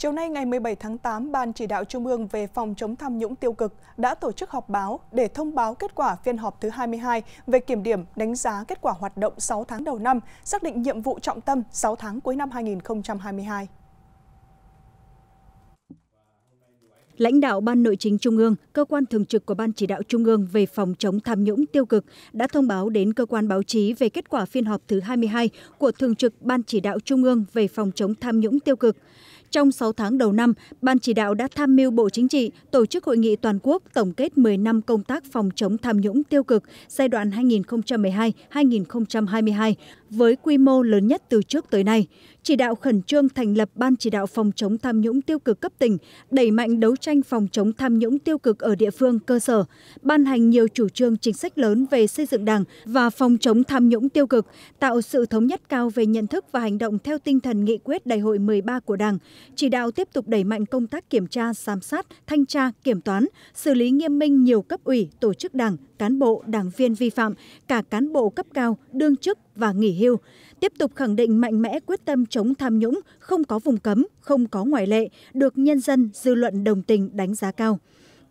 Chiều nay ngày 17 tháng 8, Ban chỉ đạo Trung ương về phòng chống tham nhũng tiêu cực đã tổ chức họp báo để thông báo kết quả phiên họp thứ 22 về kiểm điểm đánh giá kết quả hoạt động 6 tháng đầu năm, xác định nhiệm vụ trọng tâm 6 tháng cuối năm 2022. lãnh đạo Ban Nội chính Trung ương, cơ quan thường trực của Ban chỉ đạo Trung ương về phòng chống tham nhũng tiêu cực đã thông báo đến cơ quan báo chí về kết quả phiên họp thứ 22 của Thường trực Ban chỉ đạo Trung ương về phòng chống tham nhũng tiêu cực trong sáu tháng đầu năm ban chỉ đạo đã tham mưu bộ chính trị tổ chức hội nghị toàn quốc tổng kết một mươi năm công tác phòng chống tham nhũng tiêu cực giai đoạn hai nghìn một mươi hai hai nghìn hai mươi hai với quy mô lớn nhất từ trước tới nay chỉ đạo khẩn trương thành lập ban chỉ đạo phòng chống tham nhũng tiêu cực cấp tỉnh đẩy mạnh đấu tranh phòng chống tham nhũng tiêu cực ở địa phương cơ sở ban hành nhiều chủ trương chính sách lớn về xây dựng đảng và phòng chống tham nhũng tiêu cực tạo sự thống nhất cao về nhận thức và hành động theo tinh thần nghị quyết đại hội 13 của đảng chỉ đạo tiếp tục đẩy mạnh công tác kiểm tra giám sát thanh tra kiểm toán xử lý nghiêm minh nhiều cấp ủy tổ chức đảng cán bộ đảng viên vi phạm cả cán bộ cấp cao đương chức và nghỉ hưu tiếp tục khẳng định mạnh mẽ quyết tâm chống tham nhũng không có vùng cấm không có ngoại lệ được nhân dân dư luận đồng tình đánh giá cao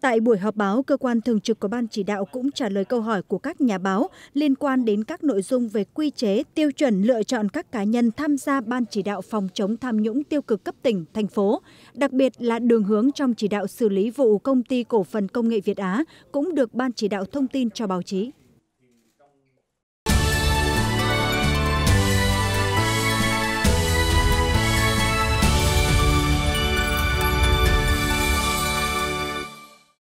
tại buổi họp báo cơ quan thường trực của ban chỉ đạo cũng trả lời câu hỏi của các nhà báo liên quan đến các nội dung về quy chế tiêu chuẩn lựa chọn các cá nhân tham gia ban chỉ đạo phòng chống tham nhũng tiêu cực cấp tỉnh thành phố đặc biệt là đường hướng trong chỉ đạo xử lý vụ công ty cổ phần công nghệ việt á cũng được ban chỉ đạo thông tin cho báo chí